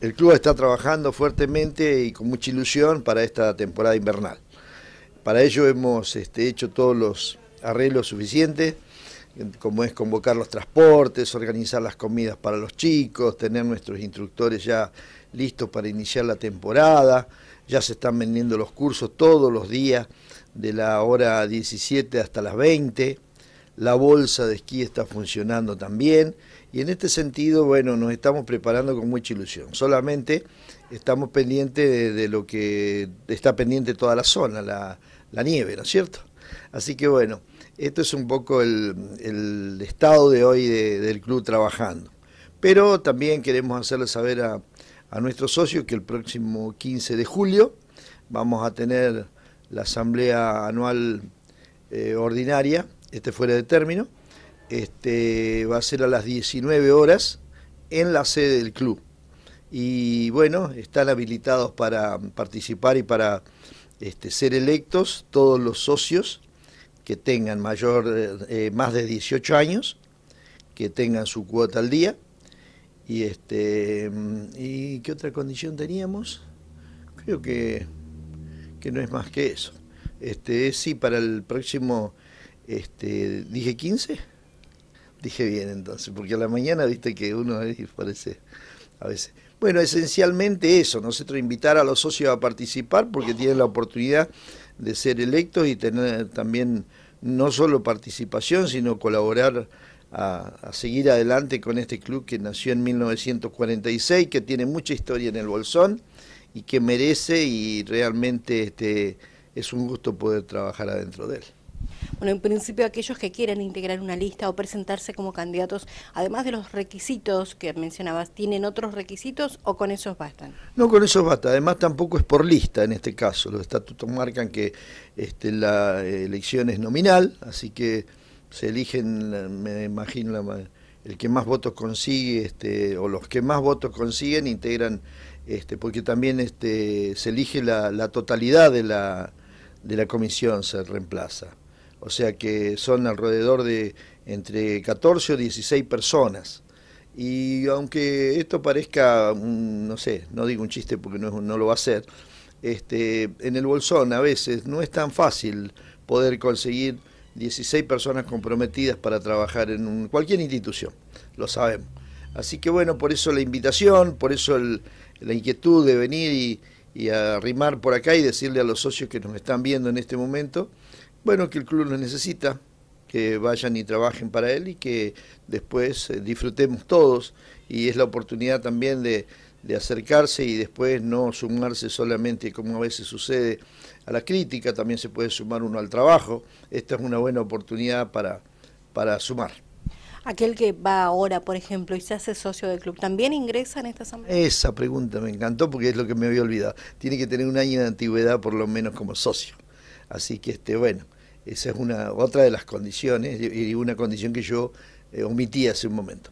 El club está trabajando fuertemente y con mucha ilusión para esta temporada invernal. Para ello hemos este, hecho todos los arreglos suficientes, como es convocar los transportes, organizar las comidas para los chicos, tener nuestros instructores ya listos para iniciar la temporada, ya se están vendiendo los cursos todos los días, de la hora 17 hasta las 20 la bolsa de esquí está funcionando también y en este sentido, bueno, nos estamos preparando con mucha ilusión. Solamente estamos pendientes de, lo que está pendiente toda la zona, la, nieve, ¿no es cierto? Así que bueno, esto es un poco el, estado de hoy del club trabajando. Pero también queremos hacerle saber a, nuestros socios que el próximo 15 de julio vamos a tener la asamblea anual eh, ordinaria este fuera de término, este, va a ser a las 19 horas en la sede del club. Y bueno, están habilitados para participar y para este, ser electos todos los socios que tengan mayor, eh, eh, más de 18 años, que tengan su cuota al día. Y, este, mm, ¿Y qué otra condición teníamos? Creo que, que no es más que eso. Este, sí, para el próximo este, dije 15. Dije bien entonces, porque a la mañana viste que uno parece a veces. Bueno, esencialmente eso, nosotros invitar a los socios a participar porque tienen la oportunidad de ser electos y tener también no solo participación, sino colaborar a, seguir adelante con este club que nació en 1946, que tiene mucha historia en el Bolsón y que merece y realmente este, es un gusto poder trabajar adentro de él. Bueno, en principio aquellos que quieren integrar una lista o presentarse como candidatos, además de los requisitos que mencionabas, ¿tienen otros requisitos o con esos bastan? No, con esos basta. Además tampoco es por lista en este caso. Los estatutos marcan que este, la elección es nominal, así que se eligen, me imagino, el que más votos consigue este, o los que más votos consiguen integran, este, porque también este, se elige la, la totalidad de la, de la comisión, se reemplaza o sea que son alrededor de entre 14 o 16 personas. Y aunque esto parezca, no sé, no digo un chiste porque no, no lo va a ser, este, en el bolsón a veces no es tan fácil poder conseguir 16 personas comprometidas para trabajar en cualquier institución, lo sabemos. Así que bueno, por eso la invitación, por eso la inquietud de venir y, y arrimar por acá y decirle a los socios que nos están viendo en este momento bueno, que el club lo necesita, que vayan y trabajen para él y que después eh, disfrutemos todos. Y es la oportunidad también de, acercarse y después no sumarse solamente, como a veces sucede, a la crítica, también se puede sumar uno al trabajo. Esta es una buena oportunidad para, para sumar. Aquel que va ahora, por ejemplo, y se hace socio del club, ¿también ingresa en esta asamblea? Esa pregunta me encantó porque es lo que me había olvidado. Tiene que tener un año de antigüedad por lo menos como socio. Así que, este, bueno, esa es una, otra de las condiciones y una condición que yo eh, omití hace un momento.